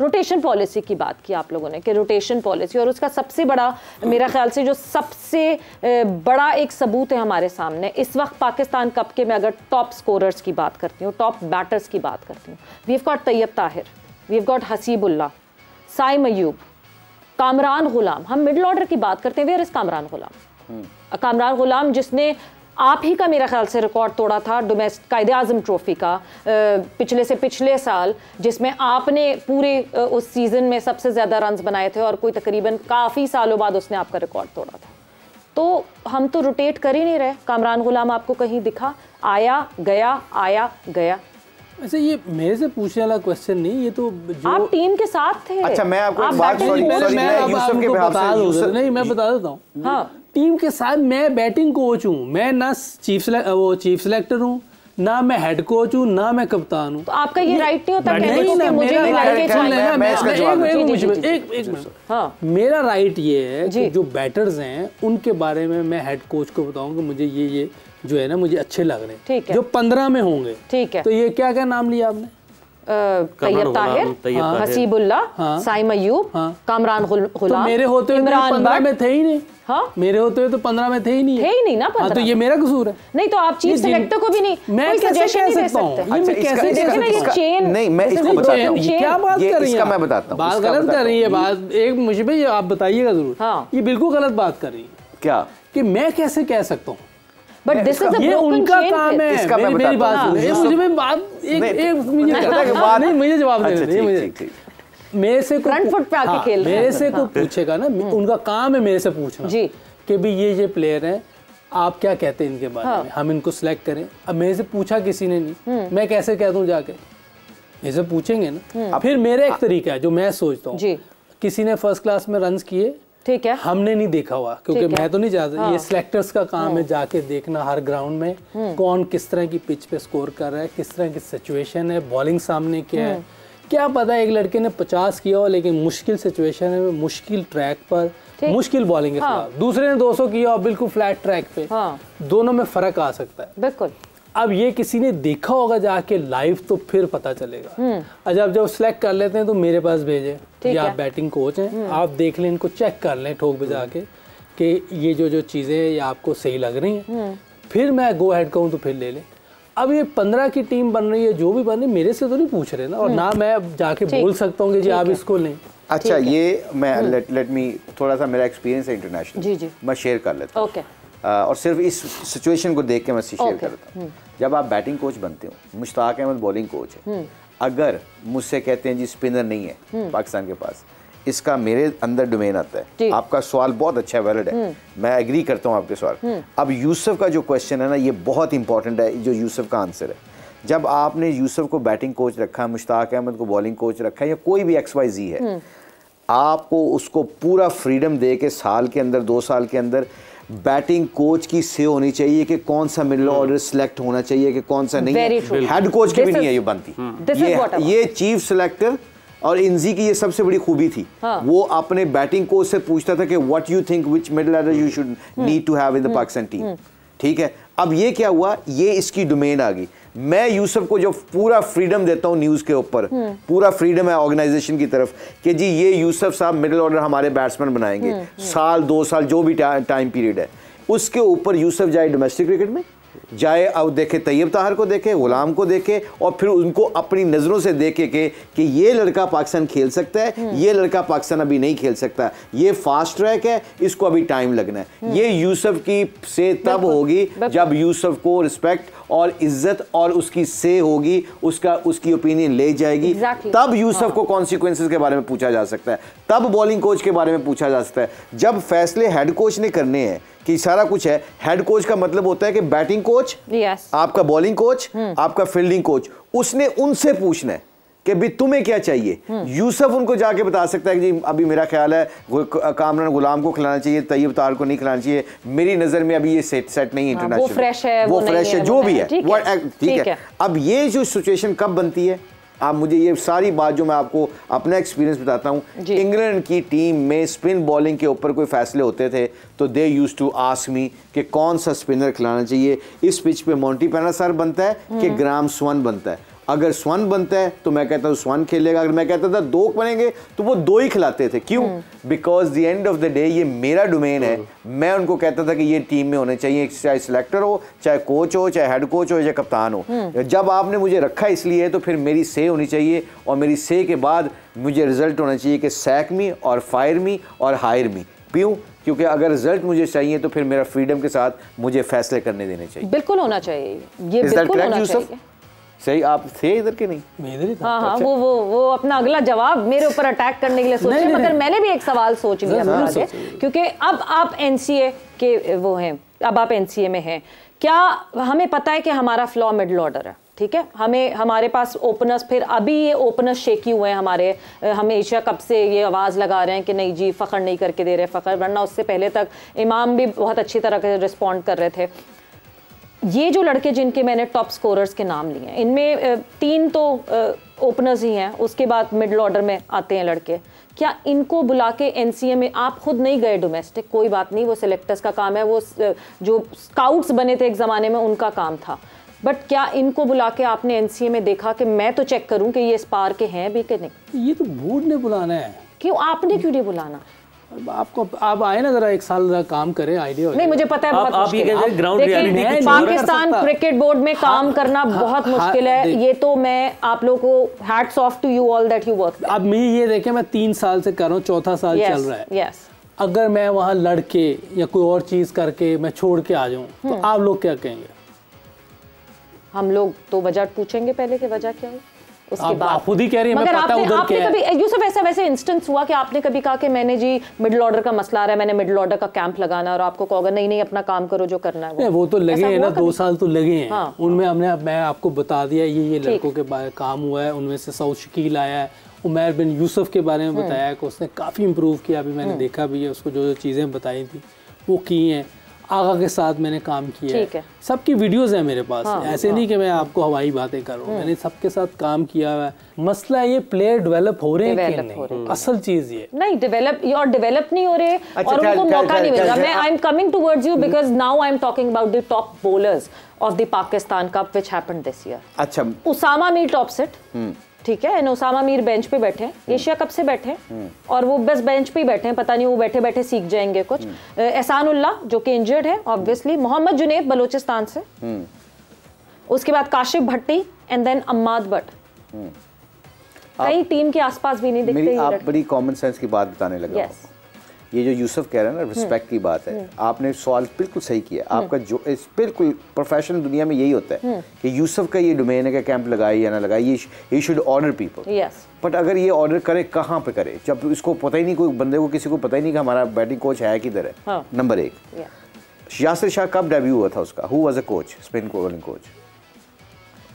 Rotation policy की बात की आप लोगों ने कि रोटेशन पॉलिसी और उसका सबसे बड़ा मेरा ख्याल से जो सबसे बड़ा एक सबूत है हमारे सामने इस वक्त पाकिस्तान कप के मैं अगर टॉप स्कोरर्स की बात करती हूँ टॉप बैटर्स की बात करती हूँ we have got Tayyab Tahir we have got Hasibullah Saim Ayub Kamran Ghulam हम मिडल ऑर्डर की बात करते हैं where is Kamran Ghulam hmm. Kamran Ghulam जिसने आप ही का मेरा ख्याल से रिकॉर्ड तोड़ा था डोमेस्ट कायदे आजम ट्रॉफ़ी का पिछले से पिछले साल जिसमें आपने पूरे उस सीज़न में सबसे ज़्यादा रन बनाए थे और कोई तकरीबन काफ़ी सालों बाद उसने आपका रिकॉर्ड तोड़ा था तो हम तो रोटेट कर ही नहीं रहे कामरान गुलाम आपको कहीं दिखा आया गया आया गया अच्छा ये मेरे से पूछने वाला क्वेश्चन नहीं ये तो जो... आप टीम के साथ थे अच्छा मैं आपको आप बात सॉरी सॉरी मैं यूसुफ के बता दूं नहीं मैं बता देता हूं हां टीम के साथ मैं बैटिंग कोच हूँ मैं ना चीफ वो चीफ सेलेक्टर हूँ ना मैं हेड कोच हूँ ना मैं कप्तान हूँ तो आपका ये राइट नहीं होता नहीं ना मेरा मेरा राइट ये है कि जो बैटर्स हैं उनके बारे में मैं हेड कोच को बताऊँ मुझे ये ये जो है ना मुझे अच्छे लग रहे हैं जो पंद्रह में होंगे ठीक है तो ये क्या क्या नाम लिया आपने तैयब हाँ। ताहिर हसीबुल्ला हाँ। हाँ। कामरान तो गुलाम तो मेरे होते तो इमरान में थे ही नहीं हाँ मेरे होते हुए तो पंद्रह में थे ही नहीं है ही नहीं ना तो ये मेरा कसूर है नहीं तो आप चीफ को भी नहीं मैं नहीं मैं इसको क्या बात कर रही है मैं बताता हूँ बात गलत कर रही है बात एक मुझे आप बताइएगा जरूर ये बिल्कुल गलत बात कर रही है क्या कि मैं कैसे कह सकता हूँ बट दिस इज ये उनका काम है इसका मैं मेरी बात मुझे मैं बात एक एक मुझे जवाब अच्छा, दे मुझे हाँ, मेरे से फ्रंट फुट पे आके हाँ, खेल मेरे से हाँ। पूछेगा ना हम्म। उनका काम है मेरे से पूछना जी कि भाई ये ये प्लेयर हैं आप क्या कहते हैं इनके बारे में हम इनको सिलेक्ट करें अब मेरे से पूछा किसी ने नहीं हम्म। मैं कैसे कह दूं जाके मेरे पूछेंगे ना हम्म। फिर मेरा एक तरीका है जो मैं सोचता हूँ किसी ने फर्स्ट क्लास में रन किए ठीक है हमने नहीं देखा हुआ क्योंकि मैं तो नहीं जाता हाँ। ये सिलेक्टर्स का काम है हाँ। जाके देखना हर ग्राउंड में हम्म। कौन किस तरह की पिच पे स्कोर कर रहा है किस तरह की सिचुएशन है बॉलिंग सामने क्या है हम्म। क्या पता एक लड़के ने पचास किया हो लेकिन मुश्किल सिचुएशन है मुश्किल ट्रैक पर मुश्किल बॉलिंग के हाँ। दूसरे ने 200 किया और बिल्कुल फ्लैट ट्रैक पे हाँ। दोनों में फर्क आ सकता है बिल्कुल अब ये किसी ने देखा होगा जाके लाइव तो फिर पता चलेगा हम्म। अच्छा जब सिलेक्ट कर लेते हैं तो मेरे पास भेजे या आप बैटिंग कोच हैं हम्म। आप देख लें इनको चेक कर लें ठोक बजा हम्म। के कि ये जो जो चीज़ें हैं ये आपको सही लग रही हैं फिर मैं गो हेड कहूँ तो फिर ले लें अब ये पंद्रह की टीम बन रही है जो भी बन रही मेरे से तो नहीं पूछ रहे ना और ना मैं जाके बोल सकता हूँ कि जी आप इसको लें अच्छा ये मैं लेट लेट मी थोड़ा सा मेरा एक्सपीरियंस है इंटरनेशनल जी जी मैं शेयर कर लेता हूँ और सिर्फ इस सिचुएशन को देख के मैं शेयर okay. करता हूँ हम्म। जब आप बैटिंग कोच बनते हो मुश्ताक अहमद बॉलिंग कोच है हम्म। अगर मुझसे कहते हैं जी स्पिनर नहीं है हम्म। पाकिस्तान के पास इसका मेरे अंदर डोमेन आता है आपका सवाल बहुत अच्छा वैलिड है मैं एग्री करता हूँ आपके सवाल अब यूसुफ का जो क्वेश्चन है ना ये बहुत इंपॉर्टेंट है जो यूसुफ का आंसर है जब आपने यूसुफ को बैटिंग कोच रखा है मुश्ताक अहमद को बॉलिंग कोच रखा है या कोई भी एक्स वाई जी है आपको उसको पूरा फ्रीडम दे के साल के अंदर दो साल के अंदर बैटिंग कोच की से होनी चाहिए कि कौन सा मिडल ऑर्डर सिलेक्ट होना चाहिए कि कौन सा नहीं हेड कोच की भी नहीं है ये बनती हम्म। ये, ये चीफ सिलेक्टर और इनजी की ये सबसे बड़ी खूबी थी हाँ. वो अपने बैटिंग कोच से पूछता था कि what you think which middle order you should need to have in the Pakistan team ठीक है अब ये क्या हुआ ये इसकी डोमेन आ गई मैं यूसुफ को जो पूरा फ्रीडम देता हूँ न्यूज़ के ऊपर हम्म। पूरा फ्रीडम है ऑर्गेनाइजेशन की तरफ कि जी ये यूसुफ साहब मिडिल ऑर्डर हमारे बैट्समैन बनाएंगे हम्म, हम्म। साल दो साल जो भी टाइम पीरियड है उसके ऊपर यूसुफ जाए डोमेस्टिक क्रिकेट में जाए और देखे तैयब ताहर को देखे ग़ुलाम को देखे और फिर उनको अपनी नज़रों से देखे के कि ये लड़का पाकिस्तान खेल सकता है हम्म। ये लड़का पाकिस्तान अभी नहीं खेल सकता ये फास्ट ट्रैक है इसको अभी टाइम लगना है हम्म। ये यूसुफ की से तब होगी जब यूसुफ को रिस्पेक्ट और इज्जत और उसकी से होगी उसका उसकी ओपिनियन ले जाएगी exactly. तब यूसफ हाँ। को कॉन्सिक्वेंसेस के बारे में पूछा जा सकता है तब बॉलिंग कोच के बारे में पूछा जा सकता है जब फैसले हेड कोच ने करने हैं कि सारा कुछ है हेड कोच का मतलब होता है कि बैटिंग कोच yes. आपका बॉलिंग कोच हम्म। आपका फील्डिंग कोच उसने उनसे पूछना है कि भी तुम्हें क्या चाहिए हम्म। यूसुफ उनको जाके बता सकता है कि जी अभी मेरा ख्याल है कामरान गुलाम को खिलाना चाहिए तैयब तार को नहीं खिलाना चाहिए मेरी नज़र में अभी ये सेट सेट नहीं इंटरनेशनल हाँ, वो फ्रेश है वो, फ्रेश है जो भी है ठीक eh, है अब ये जो सिचुएशन कब बनती है आप मुझे ये सारी बात जो मैं आपको अपना एक्सपीरियंस बताता हूँ इंग्लैंड की टीम में स्पिन बॉलिंग के ऊपर कोई फैसले होते थे तो दे यूज टू आसमी कि कौन सा स्पिनर खिलाना चाहिए इस पिच पे मोंटी पैना सर बनता है कि ग्राम हम्म। स्वन बनता है अगर स्वान बनता है तो मैं कहता हूँ स्वान खेलेगा अगर मैं कहता था दो बनेंगे तो वो दो ही खिलाते थे क्यों because the end of the day ये मेरा डोमेन है हम्म। मैं उनको कहता था कि ये टीम में होने चाहिए चाहे सिलेक्टर हो चाहे कोच हो चाहे हेड कोच हो या कप्तान हो हम्म। जब आपने मुझे रखा इसलिए तो फिर मेरी से होनी चाहिए और मेरी से के बाद मुझे रिजल्ट होना चाहिए कि सैक मी और फायर मी और हायर मी क्यों क्योंकि अगर रिजल्ट मुझे चाहिए तो फिर मेरा फ्रीडम के साथ मुझे फैसले करने देने चाहिए बिल्कुल होना चाहिए ये बिल्कुल होना चाहिए सही आप थे इधर के नहीं मैं इधर ही था हां हाँ, हाँ अच्छा। वो वो वो अपना अगला जवाब मेरे ऊपर अटैक करने के लिए सोच रहे मगर मैंने भी एक सवाल सोच लिया क्योंकि अब आप एनसीए के वो हैं अब आप एनसीए में हैं क्या हमें पता है कि हमारा फ्लॉ मिडल ऑर्डर है ठीक है हमें हमारे पास ओपनर्स फिर अभी ये ओपनर्स शेकी हुए हैं हमारे हम एशिया कप से ये आवाज़ लगा रहे हैं कि नहीं जी फ़खर नहीं करके दे रहे फ़खर वरना उससे पहले तक इमाम भी बहुत अच्छी तरह से रिस्पॉन्ड कर रहे थे ये जो लड़के जिनके मैंने टॉप स्कोरर्स के नाम लिए हैं इनमें तीन तो ओपनर्स ही हैं उसके बाद मिडल ऑर्डर में आते हैं लड़के क्या इनको बुला के एन में आप खुद नहीं गए डोमेस्टिक कोई बात नहीं वो सिलेक्टर्स का काम है वो जो स्काउट्स बने थे एक ज़माने में उनका काम था बट क्या इनको बुला के आपने एन में देखा कि मैं तो चेक करूँ कि ये इस पार के हैं भी कि नहीं ये तो बोर्ड ने बुलाना है क्यों आपने क्यों नहीं बुलाना आपको आप आए ना जरा एक साल काम करें आइडिया नहीं मुझे पता है बहुत आप, आप ये ground reality Pakistan cricket board में हाँ, काम करना हाँ, बहुत हाँ, मुश्किल है ये तो मैं आप लोगों को hats off to you all that you work अब मैं ये देखें मैं तीन साल से कर रहा हूँ चौथा साल चल रहा है यस अगर मैं वहाँ लड़के या कोई और चीज करके मैं छोड़ के आ जाऊँ तो हम्म। आप लोग क्या कहेंगे हम लोग तो वजह पूछेंगे पहले कि वजह क्या है उसके बाद खुद ही कह रही है का मसला आ रहा है अपना काम करो जो करना है वो, वो तो लगे हैं ना दो साल तो लगे हैं हाँ, उनमें हमने मैं आपको बता दिया ये ये लड़कों के बारे में काम हुआ है उनमें से सऊद शकील आया है उमेर बिन यूसुफ के बारे में हम्म। बताया कि उसने काफ़ी इम्प्रूव किया अभी मैंने हम्म। देखा भी है उसको जो जो चीज़ें बताई थी वो की हैं आगा के साथ मैंने काम किया है, सबकी वीडियोस है मेरे पास हाँ, ऐसे हाँ, नहीं कि मैं आपको हवाई बातें कर रहा हूँ मैंने सबके साथ काम किया हुआ है मसला ये प्लेयर डेवलप हो रहे हैं नहीं हम्म। असल चीज ये नहीं डेवलप और डेवलप नहीं हो रहे और अच्छा, उनको मौका नहीं मिल रहा मैं I am coming towards you because now I am talking about the top bowlers of the Pakistan cup which happened this year अच्छा उसामा मीर टॉप सेट ठीक है एंड ओसामा मीर बेंच पे बैठे हैं हम्म। एशिया कप से बैठे हैं हम्म। और वो बस बेंच पे ही बैठे हैं पता नहीं वो बैठे बैठे सीख जाएंगे कुछ हम्म। एहसान उल्ला जो कि इंजर्ड है ऑब्वियसली मोहम्मद जुनेद बलोचिस्तान से उसके बाद काशिफ भट्टी एंड देन अम्माद भट्ट कई टीम के आसपास भी नहीं दिखते आप बड़ी कॉमन सेंस की बात बताने लगे yes. ये जो यूसुफ कह रहे हैं ना रिस्पेक्ट हम्म। की बात है हम्म। आपने सवाल बिल्कुल सही किया हम्म। आपका जो इस बिल्कुल प्रोफेशनल दुनिया में यही होता है कि यूसुफ का ये डोमेन है कि कैंप लगाए या ना लगाए ये शुड ऑर्डर पीपल बट अगर ये ऑर्डर करे कहाँ पे करे जब इसको पता ही नहीं कोई बंदे को किसी को पता ही नहीं कि हमारा बैटिंग कोच है किधर है नंबर हाँ। एक यासिर शाह कब डेब्यू हुआ था उसका who was a coach spin bowling coach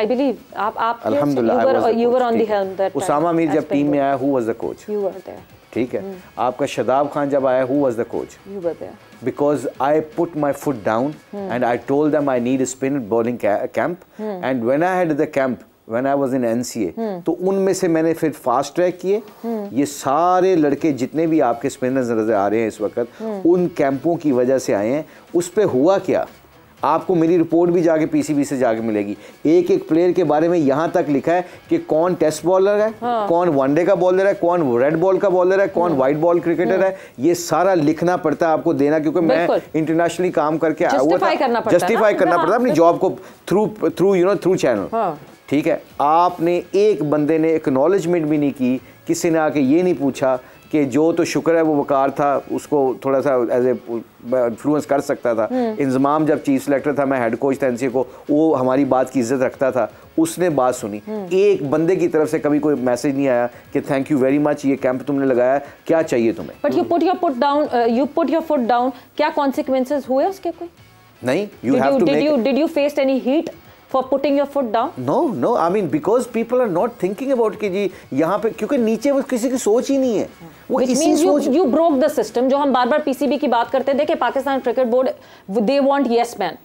I believe आप आप अल्हम्दुलिल्लाह you were on the helm that Usama Mir जब टीम में आया who was the coach you were there ठीक है आपका शदाब खान जब आया who was the coach because I put my foot down and I told them I need spin bowling camp and when I had the camp when I was in NCA तो उनमें से मैंने फिर फास्ट ट्रैक किए ये सारे लड़के जितने भी आपके स्पिनर्स नजर आ रहे हैं इस वक्त उन कैंपों की वजह से आए हैं उस पर हुआ क्या आपको मेरी रिपोर्ट भी जाके पीसीबी से जाके मिलेगी एक एक प्लेयर के बारे में यहाँ तक लिखा है कि कौन टेस्ट बॉलर है हाँ। कौन वनडे का बॉलर है कौन रेड बॉल का बॉलर है कौन व्हाइट बॉल क्रिकेटर है ये सारा लिखना पड़ता है आपको देना क्योंकि मैं इंटरनेशनली काम करके जस्टिफाई करना पड़ता है अपनी जॉब को through through you know through channel ठीक है आपने एक बंदे ने एक्नोलेजमेंट भी नहीं की किसी ने आके ये नहीं पूछा कि जो तो शुक्र है वो वकार था उसको थोड़ा सा एज ए इन्फ्लुएंस कर सकता था हम्म। इंजमाम जब चीफ सेलेक्टर था मैं हेड कोच था एनसी को वो हमारी बात की इज्जत रखता था उसने बात सुनी हम्म। एक बंदे की तरफ से कभी कोई मैसेज नहीं आया कि थैंक यू वेरी मच ये कैंप तुमने लगाया क्या चाहिए तुम्हें but you put your put down you put your foot down क्या कॉन्सिक्वेंसेज हुए उसके कोई नहीं you have to make did you faced any heat for putting your foot down? No, no. I mean because people are not thinking about कि जी यहाँ पे क्योंकि नीचे वो किसी की सोच ही नहीं है वो Which you broke the system जो हम बार बार पीसीबी की बात करते थे कि Pakistan cricket board they want yes man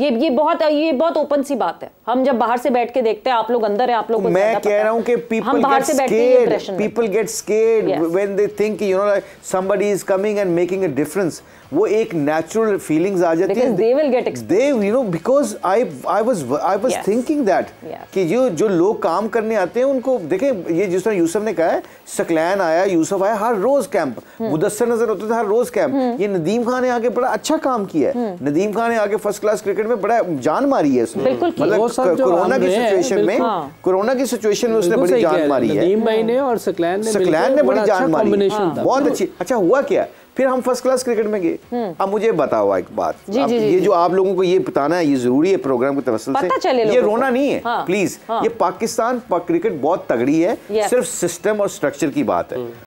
ये ये बहुत ये बहुत ओपन सी बात है हम जब बाहर से बैठ के देखते हैं आप लोग अंदर है आप लोग मैं कह रहा हूँ कि पीपल बाहर से people get scared when they think you know like somebody is coming and making a difference वो एक नेचुरल फीलिंग्स आ जाती है they will get they you know because I I was I was thinking that कि जो जो लोग काम करने आते हैं उनको देखें ये जिस तरह यूसुफ ने कहा है सकलैन आया यूसुफ आया हर रोज कैंप हम्म। मुदस्सर नजर होते थे हर रोज कैंप हम्म। ये नदीम खान ने आके बड़ा अच्छा काम किया है हम्म। नदीम खान ने आके फर्स्ट क्लास क्रिकेट में बड़ा जान मारी है उसने मतलब हाँ। कोरोना की सिचुएशन में कोरोना की सिचुएशन में उसने बड़ी जान मारी है नदीम भाई ने और सकलैन ने सकलैन ने बड़ी जान अच्छा मारी हाँ। बहुत अच्छी अच्छा हुआ क्या है फिर हम फर्स्ट क्लास क्रिकेट में गए हम्म। अब मुझे बताओ एक बात जी, जी, जी, ये जो आप लोगों को ये बताना है ये जरूरी है प्रोग्राम के तवसल से ये रोना नहीं है हाँ, प्लीज हाँ, ये पाकिस्तान क्रिकेट बहुत तगड़ी है सिर्फ सिस्टम और स्ट्रक्चर की बात है हम्म।